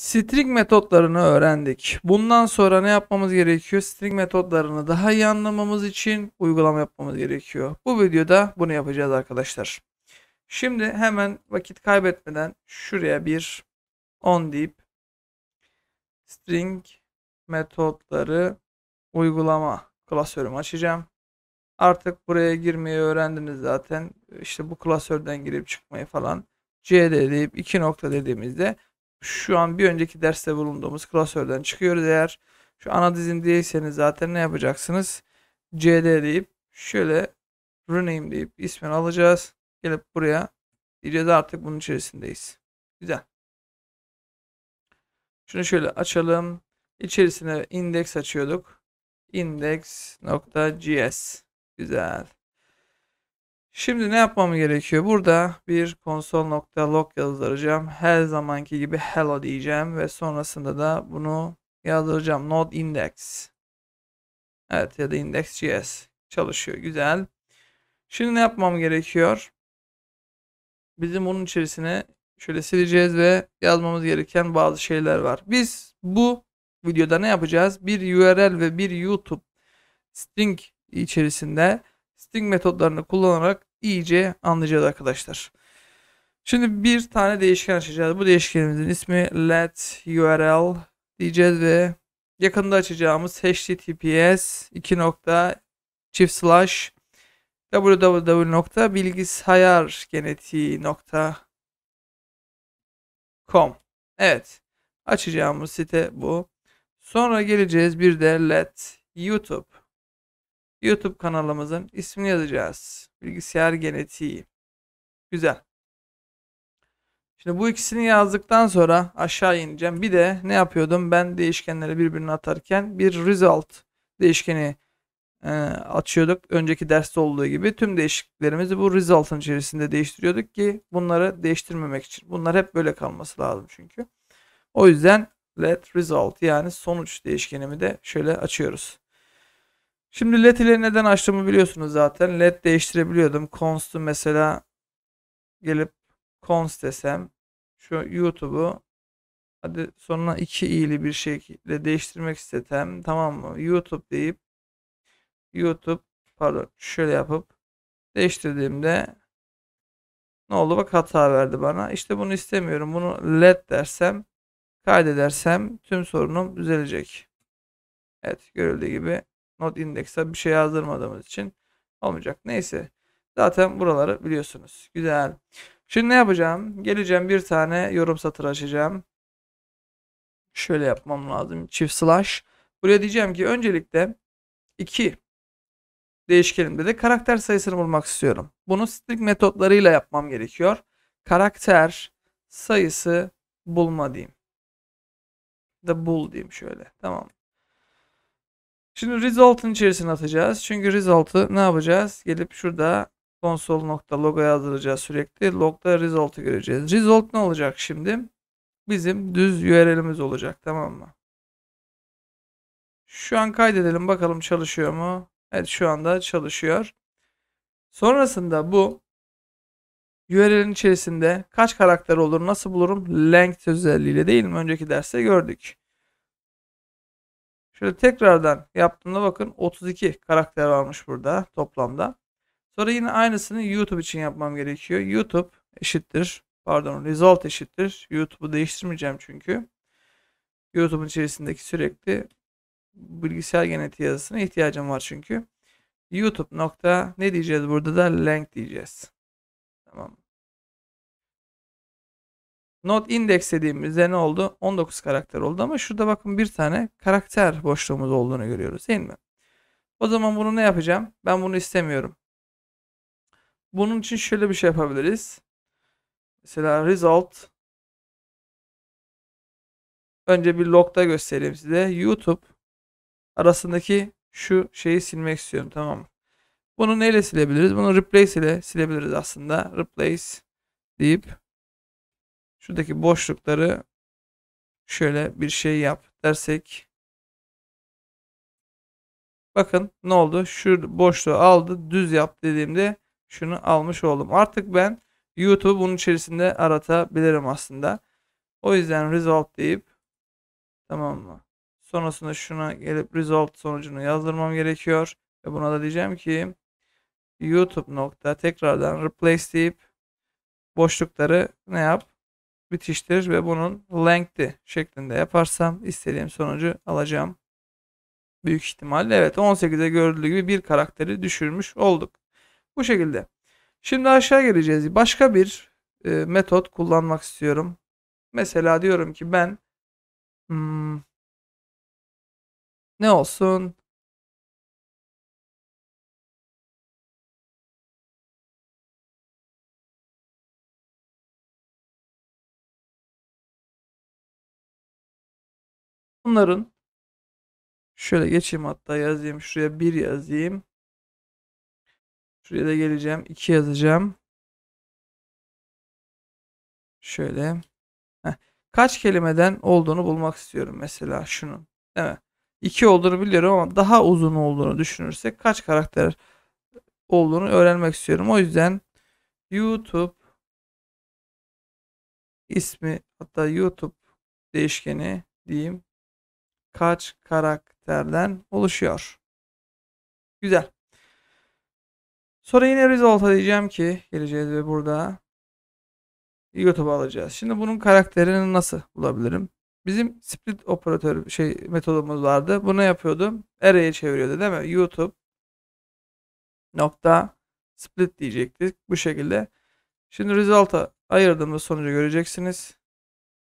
String metotlarını öğrendik. Bundan sonra ne yapmamız gerekiyor? String metotlarını daha iyi anlamamız için uygulama yapmamız gerekiyor. Bu videoda bunu yapacağız arkadaşlar. Şimdi hemen vakit kaybetmeden şuraya bir on deyip string metotları uygulama klasörümü açacağım. Artık buraya girmeyi öğrendiniz zaten. İşte bu klasörden girip çıkmayı falan. CD deyip iki nokta dediğimizde şu an bir önceki derste bulunduğumuz klasörden çıkıyoruz eğer. Şu ana dizindeyseniz zaten ne yapacaksınız? cd deyip şöyle rename deyip ismini alacağız. Gelip buraya diyeceğiz artık bunun içerisindeyiz. Güzel. Şunu şöyle açalım. İçerisine index açıyorduk. index.js Güzel. Şimdi ne yapmam gerekiyor? Burada bir console.log yazdıracağım. Her zamanki gibi hello diyeceğim ve sonrasında da bunu yazdıracağım. Node index. Evet ya da index.js çalışıyor. Güzel. Şimdi ne yapmam gerekiyor? Bizim bunun içerisine şöyle sileceğiz ve yazmamız gereken bazı şeyler var. Biz bu videoda ne yapacağız? Bir URL ve bir YouTube string içerisinde String metodlarını kullanarak iyice anlayacağız arkadaşlar. Şimdi bir tane değişken açacağız. Bu değişkenimizin ismi let url diyeceğiz ve yakında açacağımız https 2. çift slash www.bilgisayargenetiği.com Evet. Açacağımız site bu. Sonra geleceğiz bir de let YouTube YouTube kanalımızın ismini yazacağız. Bilgisayar genetiği. Güzel. Şimdi bu ikisini yazdıktan sonra aşağı ineceğim. Bir de ne yapıyordum? Ben değişkenleri birbirine atarken bir result değişkeni e, açıyorduk. Önceki derste olduğu gibi tüm değişikliklerimizi bu result'ın içerisinde değiştiriyorduk ki bunları değiştirmemek için. Bunlar hep böyle kalması lazım çünkü. O yüzden let result yani sonuç değişkenimi de şöyle açıyoruz. Şimdi led ile neden açtığımı biliyorsunuz zaten. Led değiştirebiliyordum. Const'u mesela gelip const desem şu YouTube'u hadi sonuna iki i'li bir şekilde değiştirmek istetem tamam mı? YouTube deyip YouTube pardon şöyle yapıp değiştirdiğimde ne oldu? Bak hata verdi bana. İşte bunu istemiyorum. Bunu led dersem kaydedersem tüm sorunum düzelecek. Evet görüldüğü gibi Not index'e bir şey yazdırmadığımız için olmayacak. Neyse. Zaten buraları biliyorsunuz. Güzel. Şimdi ne yapacağım? Geleceğim bir tane yorum satır açacağım. Şöyle yapmam lazım. Çift slash. Buraya diyeceğim ki öncelikle 2 değişkenimde de karakter sayısını bulmak istiyorum. Bunu string metotlarıyla yapmam gerekiyor. Karakter sayısı bulma diyeyim. Da bul diyeyim şöyle. Tamam. Şimdi result'ın içerisine atacağız. Çünkü result'ı ne yapacağız? Gelip şurada console nokta logo yazdıracağız sürekli. Log'da result'ı göreceğiz. Result ne olacak şimdi? Bizim düz URL'imiz olacak tamam mı? Şu an kaydedelim bakalım çalışıyor mu? Evet şu anda çalışıyor. Sonrasında bu URL'in içerisinde kaç karakter olur nasıl bulurum? Length özelliğiyle değil mi? Önceki derste gördük. Şöyle tekrardan yaptığımda bakın 32 karakter varmış burada toplamda. Sonra yine aynısını YouTube için yapmam gerekiyor. YouTube eşittir. Pardon result eşittir. YouTube'u değiştirmeyeceğim çünkü. YouTube'un içerisindeki sürekli bilgisayar genetiği yazısına ihtiyacım var çünkü. YouTube nokta ne diyeceğiz burada da length diyeceğiz. Tamam. Not index dediğimizde ne oldu? 19 karakter oldu ama şurada bakın bir tane karakter boşluğumuz olduğunu görüyoruz değil mi? O zaman bunu ne yapacağım? Ben bunu istemiyorum. Bunun için şöyle bir şey yapabiliriz. Mesela result önce bir logda göstereyim size. YouTube arasındaki şu şeyi silmek istiyorum tamam mı? Bunu neyle silebiliriz? Bunu replace ile silebiliriz aslında. Replace deyip Şuradaki boşlukları şöyle bir şey yap dersek. Bakın ne oldu? Şu boşluğu aldı. Düz yap dediğimde şunu almış oldum. Artık ben YouTube'u bunun içerisinde aratabilirim aslında. O yüzden result deyip tamam mı? Sonrasında şuna gelip result sonucunu yazdırmam gerekiyor. Ve buna da diyeceğim ki YouTube nokta tekrardan replace deyip boşlukları ne yap? bitiştir ve bunun length'i şeklinde yaparsam istediğim sonucu alacağım. Büyük ihtimalle evet 18'e gördüğü gibi bir karakteri düşürmüş olduk. Bu şekilde. Şimdi aşağı geleceğiz. Başka bir e, metot kullanmak istiyorum. Mesela diyorum ki ben hmm, ne olsun Bunların şöyle geçeyim hatta yazayım. Şuraya bir yazayım. Şuraya da geleceğim. iki yazacağım. Şöyle. Heh. Kaç kelimeden olduğunu bulmak istiyorum mesela şunun. Değil mi? 2 olduğunu biliyorum ama daha uzun olduğunu düşünürsek kaç karakter olduğunu öğrenmek istiyorum. O yüzden YouTube ismi hatta YouTube değişkeni diyeyim kaç karakterden oluşuyor? Güzel. Sonra yine result'a diyeceğim ki geleceğiz ve burada YouTube'a alacağız. Şimdi bunun karakterini nasıl bulabilirim? Bizim split operatör şey metodumuz vardı. Bunu yapıyordum. Array'e çeviriyordu değil mi? YouTube nokta split diyecektik. Bu şekilde. Şimdi result'a ayırdığımız sonucu göreceksiniz.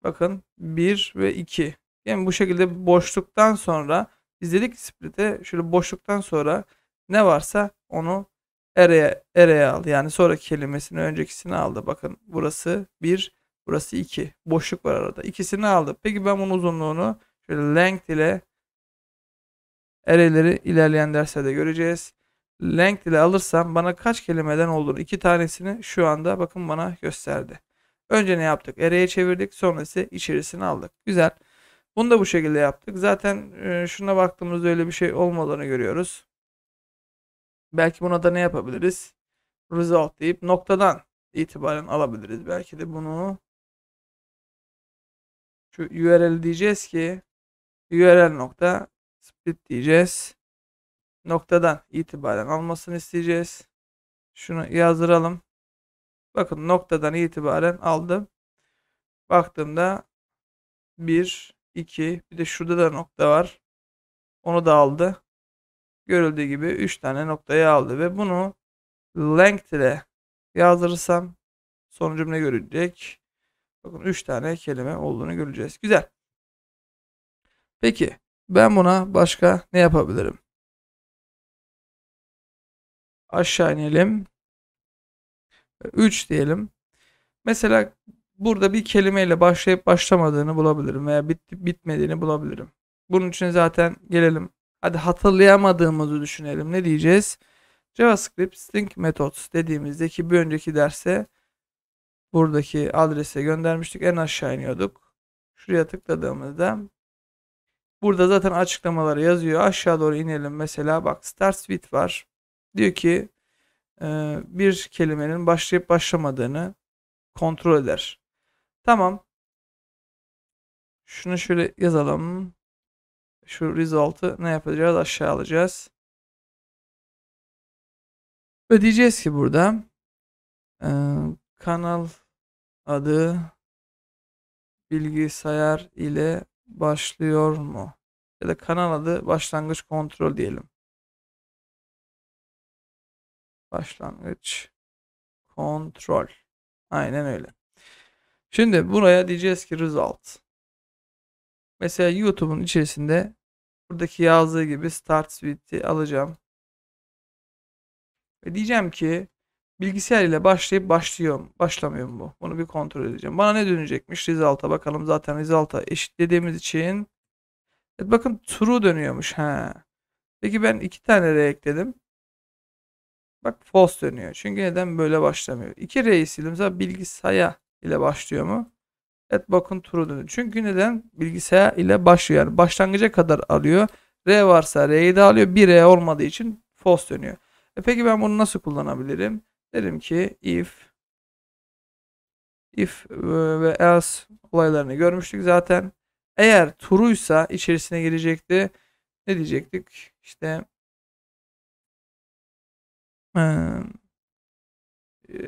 Bakın 1 ve 2. Yani bu şekilde boşluktan sonra izledik split'e şöyle boşluktan sonra ne varsa onu araya, araya aldı. Yani sonraki kelimesini öncekisini aldı. Bakın burası 1, burası 2. Boşluk var arada. İkisini aldı. Peki ben bunun uzunluğunu şöyle length ile ereleri ilerleyen derslerde göreceğiz. Length ile alırsam bana kaç kelimeden olduğunu iki tanesini şu anda bakın bana gösterdi. Önce ne yaptık? ereye çevirdik. Sonrası içerisini aldık. Güzel. Bunu da bu şekilde yaptık. Zaten e, şuna baktığımızda öyle bir şey olmadığını görüyoruz. Belki buna da ne yapabiliriz? Result deyip noktadan itibaren alabiliriz. Belki de bunu şu URL diyeceğiz ki URL nokta split diyeceğiz. Noktadan itibaren almasını isteyeceğiz. Şunu yazdıralım. Bakın noktadan itibaren aldım. Baktığımda bir 2. Bir de şurada da nokta var. Onu da aldı. Görüldüğü gibi 3 tane noktayı aldı ve bunu length ile yazdırırsam sonucum ne görecek. Bakın 3 tane kelime olduğunu göreceğiz. Güzel. Peki ben buna başka ne yapabilirim? Aşağı inelim. 3 diyelim. Mesela burada bir kelimeyle başlayıp başlamadığını bulabilirim veya bitti bitmediğini bulabilirim. Bunun için zaten gelelim. Hadi hatırlayamadığımızı düşünelim. Ne diyeceğiz? JavaScript string methods dediğimizde ki bir önceki derse buradaki adrese göndermiştik. En aşağı iniyorduk. Şuraya tıkladığımızda burada zaten açıklamaları yazıyor. Aşağı doğru inelim. Mesela bak start with var. Diyor ki e, bir kelimenin başlayıp başlamadığını kontrol eder. Tamam. Şunu şöyle yazalım. Şu result'ı ne yapacağız? Aşağı alacağız. Ve diyeceğiz ki burada e, kanal adı bilgisayar ile başlıyor mu? Ya da kanal adı başlangıç kontrol diyelim. Başlangıç kontrol. Aynen öyle. Şimdi buraya diyeceğiz ki result. Mesela YouTube'un içerisinde buradaki yazdığı gibi start suite'i alacağım. Ve diyeceğim ki bilgisayar ile başlayıp başlıyor mu? Başlamıyor mu bu? Bunu bir kontrol edeceğim. Bana ne dönecekmiş? Result'a bakalım. Zaten result'a dediğimiz için. Evet, bakın true dönüyormuş. Ha. Peki ben iki tane re ekledim. Bak false dönüyor. Çünkü neden böyle başlamıyor? İki R'yi sildim. Mesela bilgisayar ile başlıyor mu? Evet bakın true dedi. Çünkü neden? Bilgisayar ile başlıyor. Yani başlangıca kadar alıyor. R varsa R'yi de alıyor. Bir R olmadığı için false dönüyor. E peki ben bunu nasıl kullanabilirim? Derim ki if if e, ve else olaylarını görmüştük zaten. Eğer true'ysa içerisine girecekti. Ne diyecektik? İşte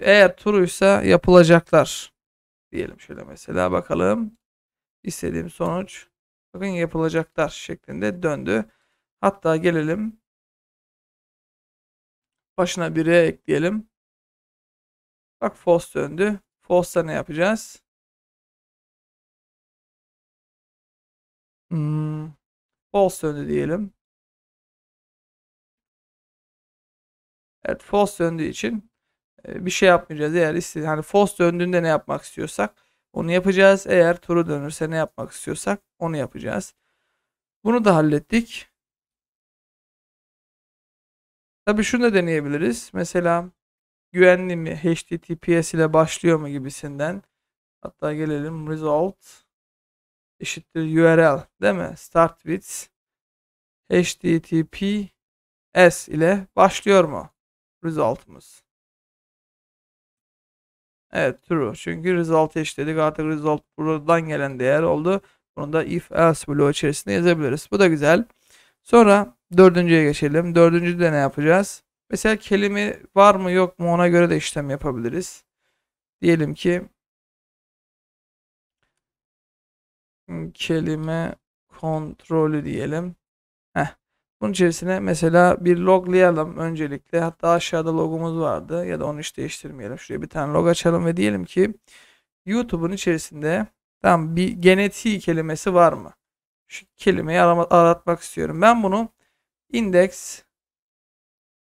eğer true'ysa yapılacaklar diyelim şöyle mesela bakalım. istediğim sonuç bakın yapılacaklar şeklinde döndü. Hatta gelelim başına bir ekleyelim. Bak false döndü. False'da ne yapacağız? Hmm, false döndü diyelim. Evet false döndüğü için ee, bir şey yapmayacağız. Eğer istedi hani false döndüğünde ne yapmak istiyorsak onu yapacağız. Eğer turu dönürse ne yapmak istiyorsak onu yapacağız. Bunu da hallettik. Tabii şunu da deneyebiliriz. Mesela güvenli mi HTTPS ile başlıyor mu gibisinden. Hatta gelelim result eşittir URL değil mi? Start with HTTPS ile başlıyor mu result'ımız? Evet true. Çünkü result eşledik. Artık result buradan gelen değer oldu. Bunu da if else bloğu içerisinde yazabiliriz. Bu da güzel. Sonra dördüncüye geçelim. Dördüncüde ne yapacağız? Mesela kelime var mı yok mu ona göre de işlem yapabiliriz. Diyelim ki hmm, kelime kontrolü diyelim. Heh. Bunun içerisine mesela bir loglayalım öncelikle. Hatta aşağıda logumuz vardı ya da onu hiç değiştirmeyelim. Şuraya bir tane log açalım ve diyelim ki YouTube'un içerisinde tam bir genetiği kelimesi var mı? Şu kelimeyi aratmak istiyorum. Ben bunu index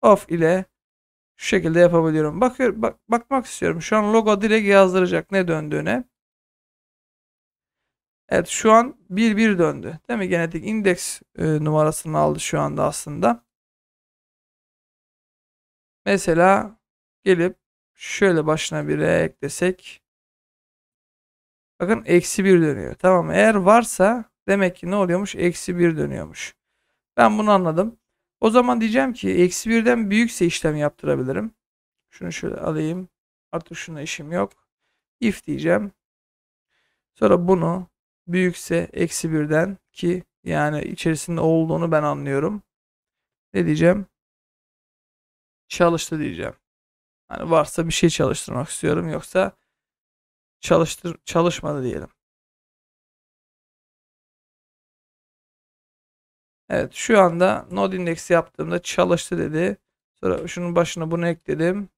of ile şu şekilde yapabiliyorum. Bakıyor, bak, bakmak istiyorum. Şu an logo direkt yazdıracak ne döndüğüne. Evet şu an 1-1 döndü. Değil mi? Genetik indeks e, numarasını aldı şu anda aslında. Mesela gelip şöyle başına bir e eklesek. Bakın eksi 1 dönüyor. Tamam eğer varsa demek ki ne oluyormuş? Eksi 1 dönüyormuş. Ben bunu anladım. O zaman diyeceğim ki eksi 1'den büyükse işlem yaptırabilirim. Şunu şöyle alayım. Artık şuna işim yok. If diyeceğim. Sonra bunu büyükse eksi birden ki yani içerisinde olduğunu ben anlıyorum. Ne diyeceğim? Çalıştı diyeceğim. Hani varsa bir şey çalıştırmak istiyorum yoksa çalıştır çalışmadı diyelim. Evet şu anda node index yaptığımda çalıştı dedi. Sonra şunun başına bunu ekledim.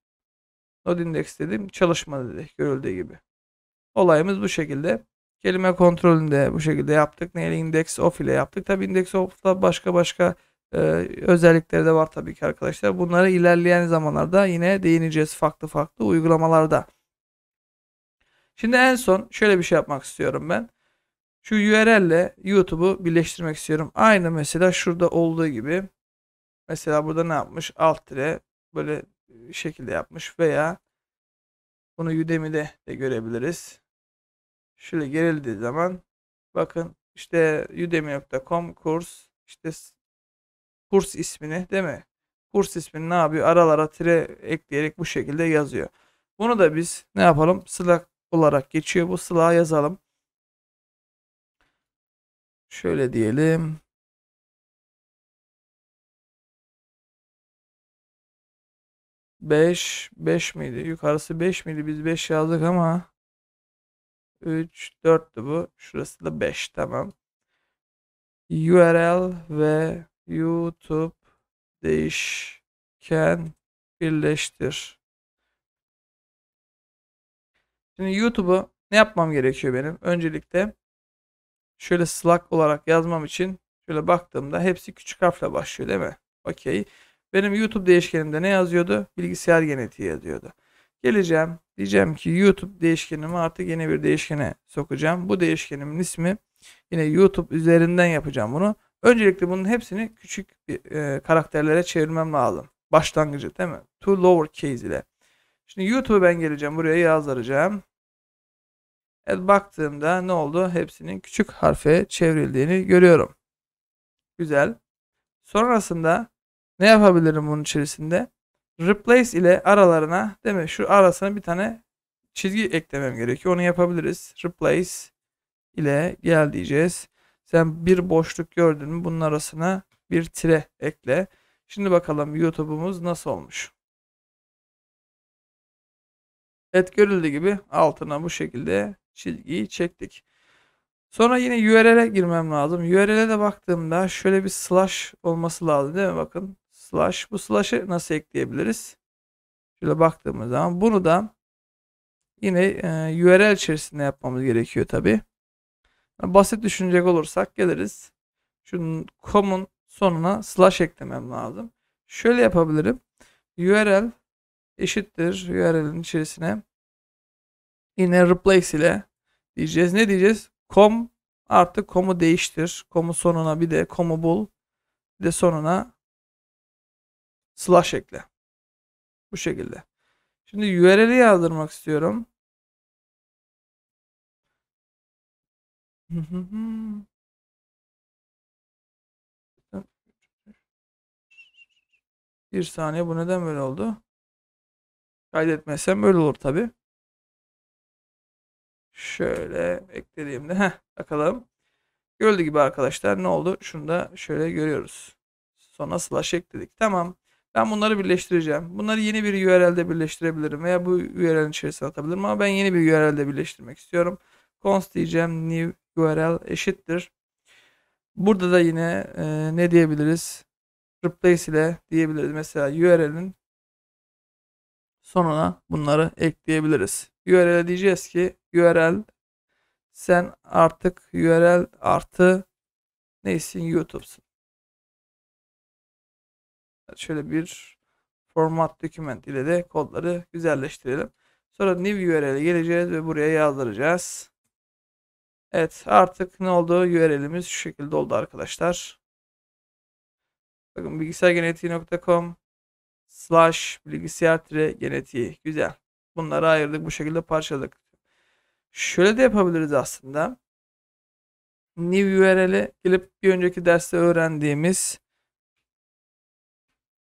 Node index dedim çalışmadı dedi görüldüğü gibi. Olayımız bu şekilde kelime kontrolünde bu şekilde yaptık. Neyle index of ile yaptık. Tabi index off'ta başka başka e, özellikleri de var tabii ki arkadaşlar. Bunları ilerleyen zamanlarda yine değineceğiz farklı farklı uygulamalarda. Şimdi en son şöyle bir şey yapmak istiyorum ben. Şu URL ile YouTube'u birleştirmek istiyorum. Aynı mesela şurada olduğu gibi. Mesela burada ne yapmış? Alt tire böyle şekilde yapmış veya bunu Udemy'de de görebiliriz. Şöyle gelildiği zaman bakın işte udemy.com kurs işte kurs ismini değil mi? Kurs ismini ne yapıyor? Aralara tire ekleyerek bu şekilde yazıyor. Bunu da biz ne yapalım? Slack olarak geçiyor. Bu slack'a yazalım. Şöyle diyelim. Beş, beş miydi? Yukarısı beş miydi? Biz beş yazdık ama 3, 4'tü bu. Şurası da 5 tamam. URL ve YouTube değişken birleştir. Şimdi YouTube'u ne yapmam gerekiyor benim? Öncelikle şöyle Slack olarak yazmam için şöyle baktığımda hepsi küçük harfle başlıyor değil mi? Okey. Benim YouTube değişkenimde ne yazıyordu? Bilgisayar genetiği yazıyordu. Geleceğim. Diyeceğim ki YouTube değişkenimi artık yeni bir değişkene sokacağım. Bu değişkenimin ismi yine YouTube üzerinden yapacağım bunu. Öncelikle bunun hepsini küçük bir, e, karakterlere çevirmem lazım. Başlangıcı değil mi? To lowercase ile. Şimdi YouTube'a ben geleceğim. Buraya yazdıracağım. Evet baktığımda ne oldu? Hepsinin küçük harfe çevrildiğini görüyorum. Güzel. Sonrasında ne yapabilirim bunun içerisinde? Replace ile aralarına değil mi? Şu arasına bir tane çizgi eklemem gerekiyor. Onu yapabiliriz. Replace ile gel diyeceğiz. Sen bir boşluk gördün mü bunun arasına bir tire ekle. Şimdi bakalım YouTube'umuz nasıl olmuş. Evet görüldüğü gibi altına bu şekilde çizgiyi çektik. Sonra yine URL'e girmem lazım. URL'e de baktığımda şöyle bir slash olması lazım değil mi? Bakın slash. Bu slash'ı nasıl ekleyebiliriz? Şöyle baktığımız zaman bunu da yine e, URL içerisinde yapmamız gerekiyor tabi. Yani basit düşünecek olursak geliriz. Şunun com'un sonuna slash eklemem lazım. Şöyle yapabilirim. URL eşittir URL'in içerisine yine replace ile diyeceğiz. Ne diyeceğiz? com artı com'u değiştir. Com'u sonuna bir de com'u bul. Bir de sonuna slash ekle. Bu şekilde. Şimdi URL'i yazdırmak istiyorum. Bir saniye bu neden böyle oldu? Kaydetmezsem böyle olur tabi. Şöyle eklediğimde heh, bakalım. Gördüğü gibi arkadaşlar ne oldu? Şunu da şöyle görüyoruz. Sonra slash ekledik. Tamam. Ben bunları birleştireceğim. Bunları yeni bir URL'de birleştirebilirim veya bu URL'in içerisine atabilirim ama ben yeni bir URL'de birleştirmek istiyorum. Const diyeceğim new URL eşittir. Burada da yine e, ne diyebiliriz? Replace ile diyebiliriz. Mesela URL'in sonuna bunları ekleyebiliriz. URL'e diyeceğiz ki URL sen artık URL artı neysin YouTube'sun şöyle bir format document ile de kodları güzelleştirelim. Sonra new URL'e geleceğiz ve buraya yazdıracağız. Evet artık ne oldu? URL'imiz şu şekilde oldu arkadaşlar. Bakın bilgisayargenetiği.com slash bilgisayar genetiği. Güzel. Bunları ayırdık. Bu şekilde parçaladık. Şöyle de yapabiliriz aslında. New URL'e gelip bir önceki derste öğrendiğimiz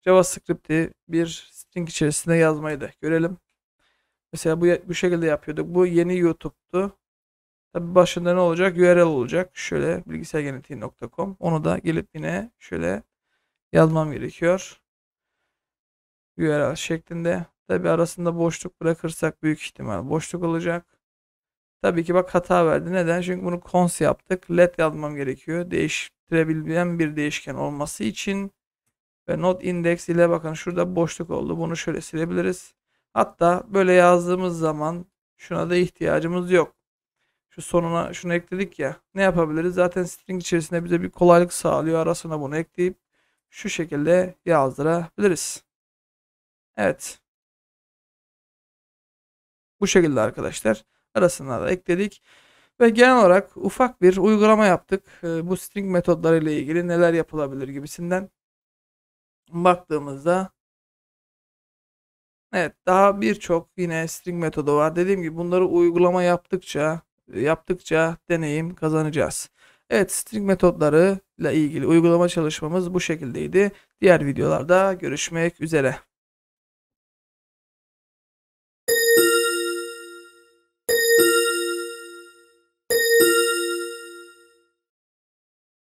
JavaScript'i bir string içerisinde yazmayı da görelim. Mesela bu, bu şekilde yapıyorduk. Bu yeni YouTube'du. Tabi başında ne olacak? URL olacak. Şöyle bilgisayargenetiği.com Onu da gelip yine şöyle yazmam gerekiyor. URL şeklinde. Tabi arasında boşluk bırakırsak büyük ihtimal boşluk olacak. Tabii ki bak hata verdi. Neden? Çünkü bunu cons yaptık. Let yazmam gerekiyor. Değiştirebilen bir değişken olması için ve not index ile bakın şurada boşluk oldu. Bunu şöyle silebiliriz. Hatta böyle yazdığımız zaman şuna da ihtiyacımız yok. Şu sonuna şunu ekledik ya. Ne yapabiliriz? Zaten string içerisinde bize bir kolaylık sağlıyor. Arasına bunu ekleyip şu şekilde yazdırabiliriz. Evet. Bu şekilde arkadaşlar. Arasına da ekledik. Ve genel olarak ufak bir uygulama yaptık. Ee, bu string metodları ile ilgili neler yapılabilir gibisinden baktığımızda evet daha birçok yine string metodu var. Dediğim gibi bunları uygulama yaptıkça yaptıkça deneyim kazanacağız. Evet string metodları ile ilgili uygulama çalışmamız bu şekildeydi. Diğer videolarda görüşmek üzere.